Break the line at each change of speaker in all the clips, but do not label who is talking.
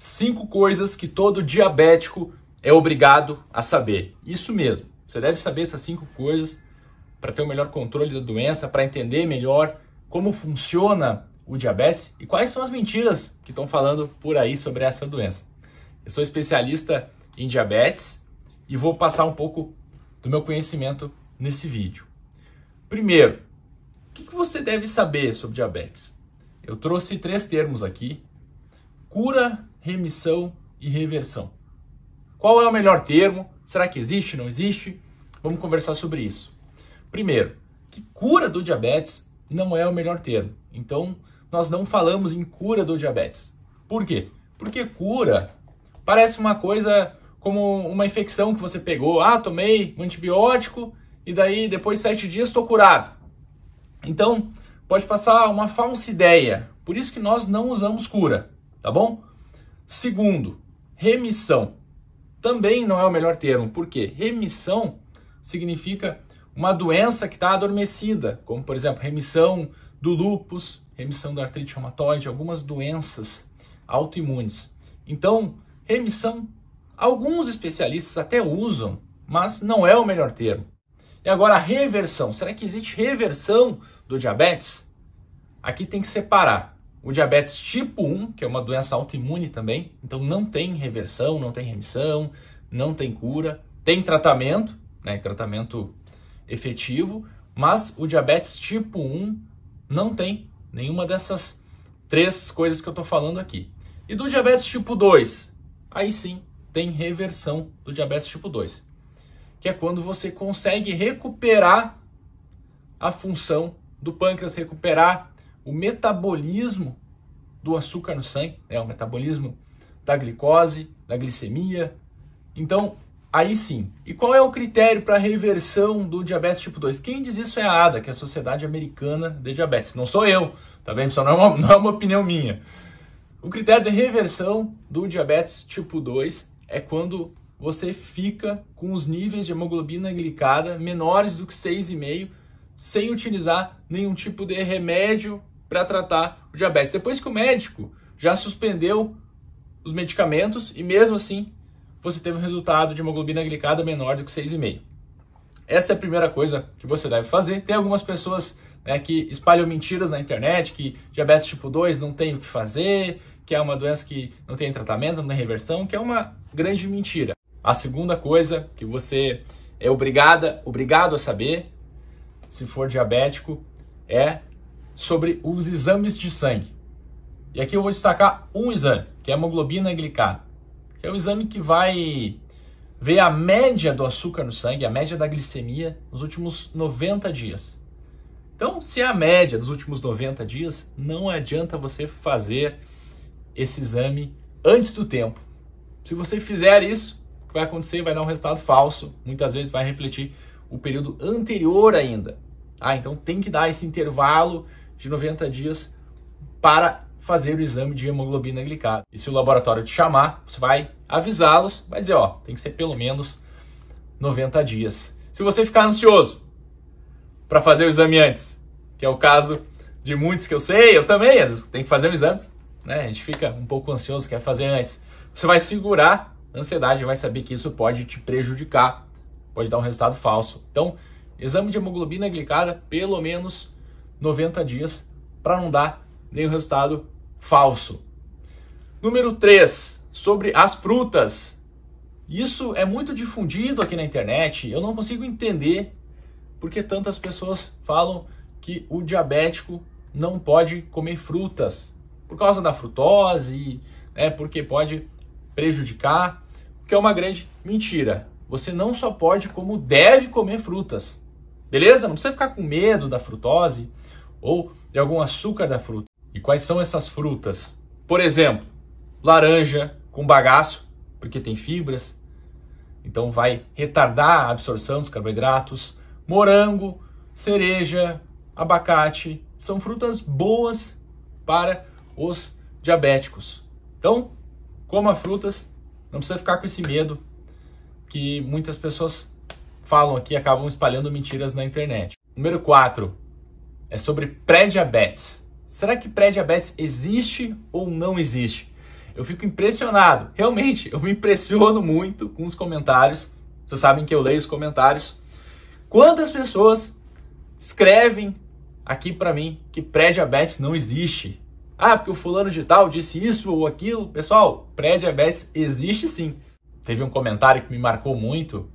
Cinco coisas que todo diabético é obrigado a saber. Isso mesmo. Você deve saber essas cinco coisas para ter o um melhor controle da doença, para entender melhor como funciona o diabetes e quais são as mentiras que estão falando por aí sobre essa doença. Eu sou especialista em diabetes e vou passar um pouco do meu conhecimento nesse vídeo. Primeiro, o que você deve saber sobre diabetes? Eu trouxe três termos aqui: cura, remissão e reversão. Qual é o melhor termo? Será que existe? Não existe? Vamos conversar sobre isso. Primeiro, que cura do diabetes não é o melhor termo. Então, nós não falamos em cura do diabetes. Por quê? Porque cura parece uma coisa como uma infecção que você pegou. Ah, tomei um antibiótico e daí depois de sete dias estou curado. Então, pode passar uma falsa ideia. Por isso que nós não usamos cura, tá bom? Segundo, remissão. Também não é o melhor termo, porque remissão significa uma doença que está adormecida, como por exemplo remissão do lúpus, remissão da artrite reumatoide, algumas doenças autoimunes. Então, remissão, alguns especialistas até usam, mas não é o melhor termo. E agora reversão. Será que existe reversão do diabetes? Aqui tem que separar o diabetes tipo 1, que é uma doença autoimune também, então não tem reversão, não tem remissão, não tem cura, tem tratamento, né, tratamento efetivo, mas o diabetes tipo 1 não tem nenhuma dessas três coisas que eu estou falando aqui. E do diabetes tipo 2, aí sim tem reversão do diabetes tipo 2, que é quando você consegue recuperar a função do pâncreas, recuperar o metabolismo do açúcar no sangue, né? o metabolismo da glicose, da glicemia. Então, aí sim. E qual é o critério para reversão do diabetes tipo 2? Quem diz isso é a ADA, que é a Sociedade Americana de Diabetes. Não sou eu, tá bem, isso Não é uma, não é uma opinião minha. O critério de reversão do diabetes tipo 2 é quando você fica com os níveis de hemoglobina glicada menores do que 6,5 sem utilizar nenhum tipo de remédio para tratar o diabetes. Depois que o médico já suspendeu os medicamentos e mesmo assim você teve um resultado de hemoglobina glicada menor do que 6,5. Essa é a primeira coisa que você deve fazer. Tem algumas pessoas né, que espalham mentiras na internet, que diabetes tipo 2 não tem o que fazer, que é uma doença que não tem tratamento, não tem reversão, que é uma grande mentira. A segunda coisa que você é obrigada, obrigado a saber, se for diabético, é sobre os exames de sangue. E aqui eu vou destacar um exame, que é a hemoglobina glicada, que é um exame que vai ver a média do açúcar no sangue, a média da glicemia nos últimos 90 dias. Então, se é a média dos últimos 90 dias, não adianta você fazer esse exame antes do tempo. Se você fizer isso, o que vai acontecer? Vai dar um resultado falso. Muitas vezes vai refletir o período anterior ainda. Ah, então tem que dar esse intervalo de 90 dias para fazer o exame de hemoglobina glicada. E se o laboratório te chamar, você vai avisá-los, vai dizer, ó, tem que ser pelo menos 90 dias. Se você ficar ansioso para fazer o exame antes, que é o caso de muitos que eu sei, eu também, às vezes tem que fazer o exame, né? A gente fica um pouco ansioso, quer fazer antes. Você vai segurar a ansiedade, vai saber que isso pode te prejudicar, pode dar um resultado falso. Então, exame de hemoglobina glicada, pelo menos 90 dias para não dar nenhum resultado falso. Número 3, sobre as frutas. Isso é muito difundido aqui na internet, eu não consigo entender porque tantas pessoas falam que o diabético não pode comer frutas por causa da frutose, né, porque pode prejudicar, que é uma grande mentira. Você não só pode, como deve comer frutas. Beleza? Não precisa ficar com medo da frutose ou de algum açúcar da fruta. E quais são essas frutas? Por exemplo, laranja com bagaço, porque tem fibras, então vai retardar a absorção dos carboidratos. Morango, cereja, abacate são frutas boas para os diabéticos. Então, coma frutas, não precisa ficar com esse medo que muitas pessoas falam aqui acabam espalhando mentiras na internet. Número 4 é sobre pré-diabetes. Será que pré-diabetes existe ou não existe? Eu fico impressionado, realmente, eu me impressiono muito com os comentários. Vocês sabem que eu leio os comentários. Quantas pessoas escrevem aqui para mim que pré-diabetes não existe? Ah, porque o fulano de tal disse isso ou aquilo. Pessoal, pré-diabetes existe sim. Teve um comentário que me marcou muito,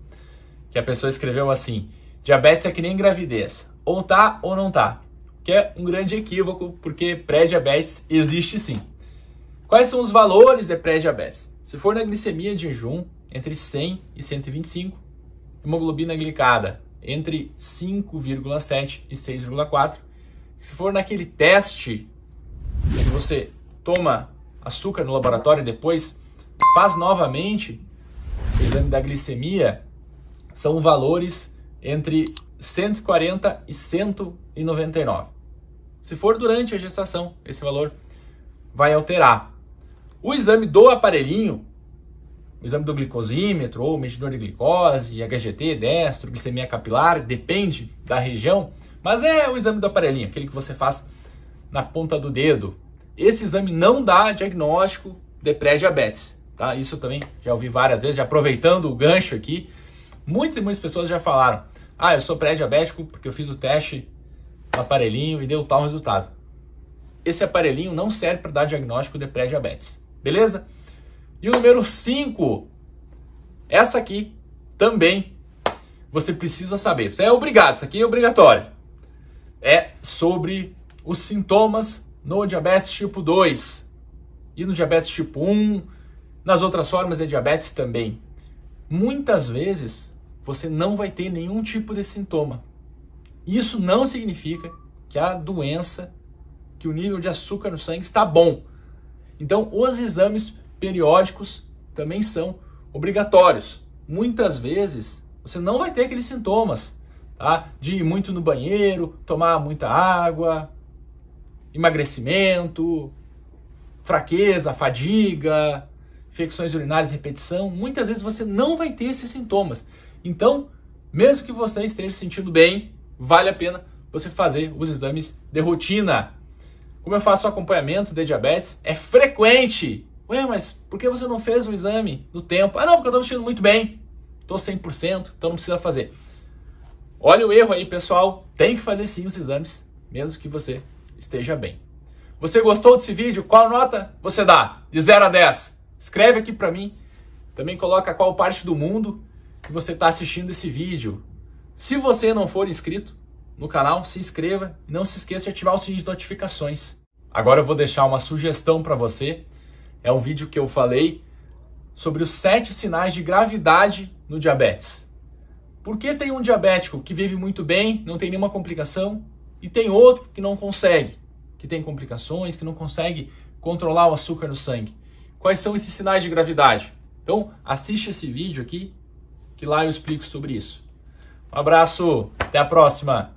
que a pessoa escreveu assim: diabetes é que nem gravidez, ou tá ou não tá. Que é um grande equívoco, porque pré-diabetes existe sim. Quais são os valores de pré-diabetes? Se for na glicemia de jejum, entre 100 e 125, hemoglobina glicada entre 5,7 e 6,4. Se for naquele teste que você toma açúcar no laboratório e depois faz novamente o exame da glicemia, são valores entre 140 e 199. Se for durante a gestação, esse valor vai alterar. O exame do aparelhinho, o exame do glicosímetro ou medidor de glicose, HGT, destro, glicemia capilar, depende da região, mas é o exame do aparelhinho, aquele que você faz na ponta do dedo. Esse exame não dá diagnóstico de pré-diabetes, tá? Isso também já ouvi várias vezes, já aproveitando o gancho aqui, Muitas e muitas pessoas já falaram: ah, eu sou pré-diabético porque eu fiz o teste no aparelhinho e deu tal resultado. Esse aparelhinho não serve para dar diagnóstico de pré-diabetes, beleza? E o número 5, essa aqui também você precisa saber. Isso é obrigado, isso aqui é obrigatório. É sobre os sintomas no diabetes tipo 2 e no diabetes tipo 1, nas outras formas de diabetes também. Muitas vezes você não vai ter nenhum tipo de sintoma. Isso não significa que a doença, que o nível de açúcar no sangue está bom. Então, os exames periódicos também são obrigatórios. Muitas vezes você não vai ter aqueles sintomas tá? de ir muito no banheiro, tomar muita água, emagrecimento, fraqueza, fadiga, infecções urinárias, repetição. Muitas vezes você não vai ter esses sintomas. Então, mesmo que você esteja se sentindo bem, vale a pena você fazer os exames de rotina. Como eu faço acompanhamento de diabetes, é frequente. Ué, mas por que você não fez o exame no tempo? Ah, não, porque eu estou me sentindo muito bem. Estou 100%, então não precisa fazer. Olha o erro aí, pessoal. Tem que fazer sim os exames, mesmo que você esteja bem. Você gostou desse vídeo? Qual nota você dá? De 0 a 10. Escreve aqui para mim. Também coloca qual parte do mundo que você está assistindo esse vídeo. Se você não for inscrito no canal, se inscreva e não se esqueça de ativar o sininho de notificações. Agora eu vou deixar uma sugestão para você. É um vídeo que eu falei sobre os sete sinais de gravidade no diabetes. Por que tem um diabético que vive muito bem, não tem nenhuma complicação, e tem outro que não consegue, que tem complicações, que não consegue controlar o açúcar no sangue? Quais são esses sinais de gravidade? Então, assiste esse vídeo aqui que lá eu explico sobre isso. Um abraço, até a próxima!